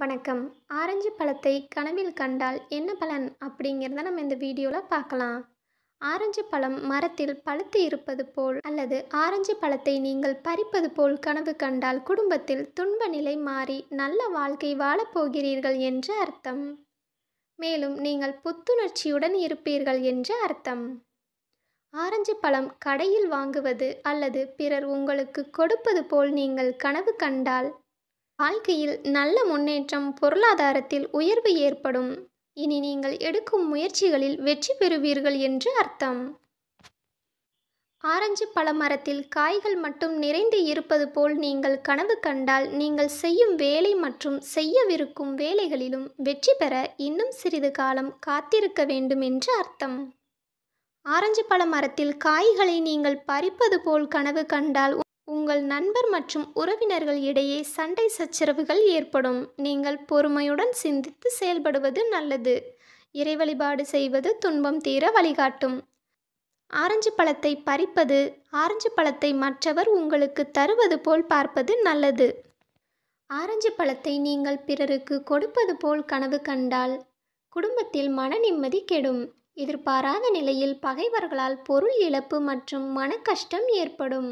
வணக்கம் ஆரஞ்சு பழத்தை கனவில் கண்டால் என்ன பலன் அப்படிங்கிறத நம்ம இந்த வீடியோவில் பார்க்கலாம் ஆரஞ்சு பழம் மரத்தில் பழுத்து இருப்பது போல் அல்லது ஆரஞ்சு பழத்தை நீங்கள் பறிப்பது போல் கனவு கண்டால் குடும்பத்தில் துன்ப நிலை மாறி நல்ல வாழ்க்கை வாழப்போகிறீர்கள் என்று அர்த்தம் மேலும் நீங்கள் புத்துணர்ச்சியுடன் இருப்பீர்கள் என்று அர்த்தம் ஆரஞ்சு பழம் கடையில் வாங்குவது அல்லது பிறர் உங்களுக்கு கொடுப்பது போல் நீங்கள் கனவு கண்டால் வாழ்க்கையில் நல்ல முன்னேற்றம் பொருளாதாரத்தில் உயர்வு ஏற்படும் இனி நீங்கள் எடுக்கும் முயற்சிகளில் வெற்றி பெறுவீர்கள் என்று அர்த்தம் ஆரஞ்சு பழ மரத்தில் காய்கள் மட்டும் நிறைந்து இருப்பது போல் நீங்கள் கனவு கண்டால் நீங்கள் செய்யும் வேலை மற்றும் செய்யவிருக்கும் வேலைகளிலும் வெற்றி பெற இன்னும் சிறிது காலம் காத்திருக்க வேண்டும் என்று அர்த்தம் ஆரஞ்சு பழ மரத்தில் காய்களை நீங்கள் பறிப்பது போல் கனவு கண்டால் உங்கள் நண்பர் மற்றும் உறவினர்கள் இடையே சண்டை சச்சரவுகள் ஏற்படும் நீங்கள் பொறுமையுடன் சிந்தித்து செயல்படுவது நல்லது இறை வழிபாடு செய்வது துன்பம் தீர வழிகாட்டும் ஆரஞ்சு பழத்தை பறிப்பது ஆரஞ்சு பழத்தை மற்றவர் உங்களுக்கு தருவது போல் பார்ப்பது நல்லது ஆரஞ்சு பழத்தை நீங்கள் பிறருக்கு கொடுப்பது போல் கனவு கண்டால் குடும்பத்தில் மன நிம்மதி கெடும் எதிர்பாராத நிலையில் பகைவர்களால் பொருள் இழப்பு மற்றும் மன கஷ்டம் ஏற்படும்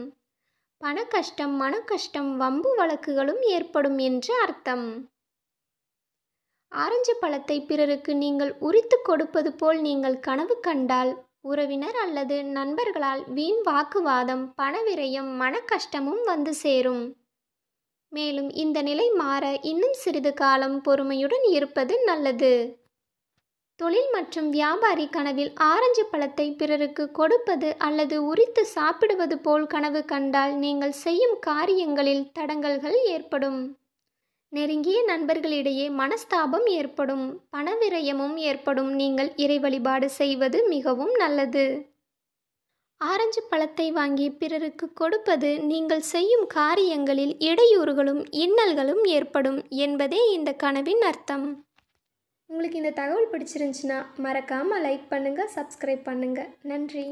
பணக்கஷ்டம் மனக்கஷ்டம் வம்பு வழக்குகளும் ஏற்படும் என்று அர்த்தம் ஆரஞ்சு பழத்தை பிறருக்கு நீங்கள் உரித்து கொடுப்பது போல் நீங்கள் கனவு கண்டால் உறவினர் அல்லது நண்பர்களால் வீண் வாக்குவாதம் பணவிரயம் மன கஷ்டமும் வந்து சேரும் மேலும் இந்த நிலை மாற இன்னும் சிறிது காலம் பொறுமையுடன் இருப்பது நல்லது தொழில் மற்றும் வியாபாரி கனவில் ஆரஞ்சு பழத்தை பிறருக்கு கொடுப்பது அல்லது உரித்து சாப்பிடுவது போல் கனவு கண்டால் நீங்கள் செய்யும் காரியங்களில் தடங்கல்கள் ஏற்படும் நெருங்கிய நண்பர்களிடையே மனஸ்தாபம் ஏற்படும் பணவிரயமும் ஏற்படும் நீங்கள் இறை வழிபாடு செய்வது மிகவும் நல்லது ஆரஞ்சு பழத்தை வாங்கி பிறருக்கு கொடுப்பது நீங்கள் செய்யும் காரியங்களில் இடையூறுகளும் இன்னல்களும் ஏற்படும் என்பதே இந்த கனவின் அர்த்தம் உங்களுக்கு இந்த தகவல் பிடிச்சிருந்துச்சின்னா மறக்காமல் லைக் பண்ணுங்கள் சப்ஸ்கிரைப் பண்ணுங்கள் நன்றி